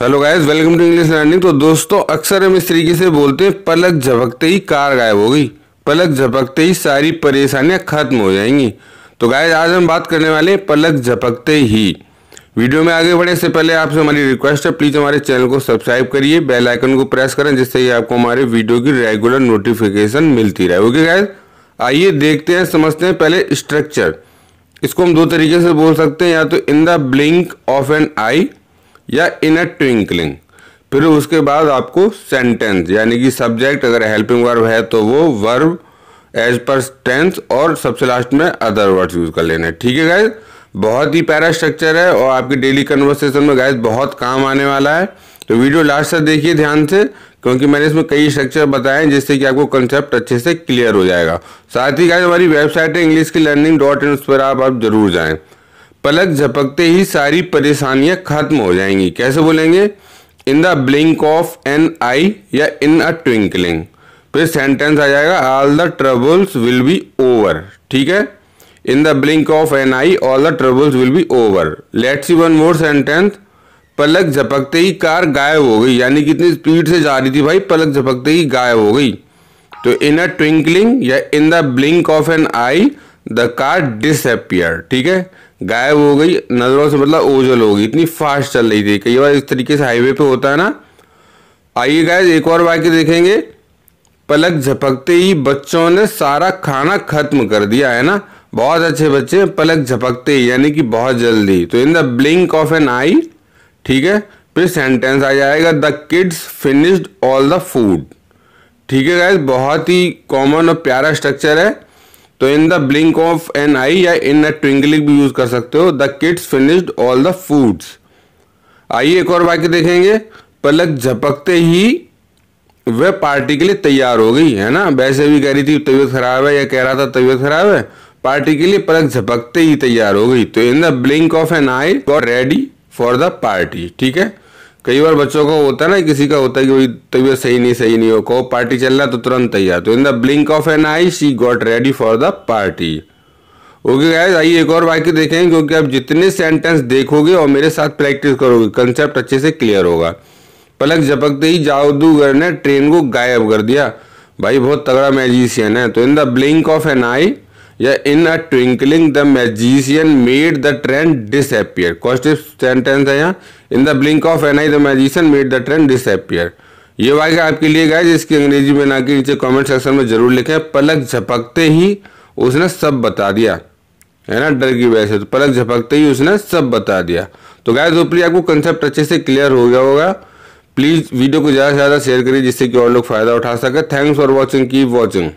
hello guys welcome to English learning तो दोस्तों अक्सर हम इस तरीके से बोलते हैं पलक झपकते ही कार गायब हो गई पलक झपकते ही सारी परेशानियां खत्म हो जाएंगी तो गाइस आज हम बात करने वाले हैं पलक झपकते ही वीडियो में आगे बढ़े से पहले आपसे हमारी रिक्वेस्ट है प्लीज़ हमारे चैनल को सब्सक्राइब करिए बेल आइकन को प्रेस करें जिससे कि आपको हमारे वीडियो की रेगुलर नोटिफिकेशन मिलती रहे ओके गाइस आइए देखते हैं समझते हैं पहले स्ट्रक्चर इसको हम दो तरीके से बोल सकते हैं या तो in the blink of an eye या इन अ ट्विंकलिंग फिर उसके बाद आपको सेंटेंस यानी कि सब्जेक्ट अगर हेल्पिंग वर्ब है तो वो वर्ब एज पर टेंस और सबसे लास्ट में अदर वर्ड्स यूज कर लेने ठीक है गाइज बहुत ही प्यारा स्ट्रक्चर है और आपकी डेली कन्वर्सेशन में गाइज बहुत काम आने वाला है तो वीडियो लास्ट तक देखिए ध्यान से क्योंकि मैंने इसमें कई स्ट्रक्चर बताए हैं जिससे कि आपको कंसेप्ट अच्छे से क्लियर हो जाएगा साथ ही गाइज हमारी वेबसाइट है इंग्लिश की लर्निंग डॉट इन उस पर आप, आप जरूर जाएँ पलक झपकते ही सारी परेशानियां खत्म हो जाएंगी कैसे बोलेंगे in the blink of an eye या इन अ ट्विंकलिंग फिर सेंटेंस आ जाएगा all the troubles will be over ठीक है in the blink of an eye all the troubles will be over let's see one more sentence पलक झपकते ही car गायब हो गई यानी कितनी स्पीड से जा रही थी भाई पलक झपकते ही गायब हो गई तो इन अ ट्विंकलिंग या in the blink of an eye the car disappear ठीक है गायब हो गई नज़रों से मतलब ओझल हो गई इतनी फास्ट चल रही थी कई बार इस तरीके से हाईवे पे होता है ना आइए गाय एक और वाक्य देखेंगे पलक झपकते ही बच्चों ने सारा खाना खत्म कर दिया है ना बहुत अच्छे बच्चे पलक झपकते ही यानी कि बहुत जल्दी तो in the blink of an eye ठीक है फिर सेंटेंस आ जाएगा the kids finished all the food ठीक है गायज बहुत ही कॉमन और प्यारा स्ट्रक्चर है तो in the blink of an eye या इन अ ट्विंगलिंग भी यूज कर सकते हो the kids finished all the foods आइए एक और वाक्य देखेंगे पलक झपकते ही वह पार्टी के लिए तैयार हो गई है ना वैसे भी कह रही थी तबीयत खराब है या कह रहा था तबीयत खराब है पार्टी के लिए पलक झपकते ही तैयार हो गई तो in the blink of an eye got ready for the party ठीक है कई बार बच्चों का होता है ना किसी का होता है कि भाई तबीयत सही नहीं सही नहीं हो कहो पार्टी चल रहा तो तुरंत तैयार तो in the blink of an eye she got ready for the party okay guys आइए एक और वाक्य देखें क्योंकि आप जितने सेंटेंस देखोगे और मेरे साथ प्रैक्टिस करोगे कंसेप्ट अच्छे से क्लियर होगा पलक झपकते ही जादूगर ने ट्रेन को गायब कर दिया भाई बहुत तगड़ा मैजिशियन है तो in the blink of an eye या in a twinkling the magician made the train disappear sentence है यहाँ in the blink of an eye the magician made the train disappear ये वाक्य आपके लिए गाय इसकी अंग्रेजी में ना कि नीचे कमेंट सेक्शन में जरूर लिखे पलक झपकते ही उसने सब बता दिया है ना डर की वजह से तो पलक झपकते ही उसने सब बता दिया तो गाय ऊपरी आपको कंसेप्ट अच्छे से क्लियर हो गया होगा प्लीज़ वीडियो को ज़्यादा से ज़्यादा शेयर करिए जिससे कि और लोग फ़ायदा उठा सके thanks for watching keep watching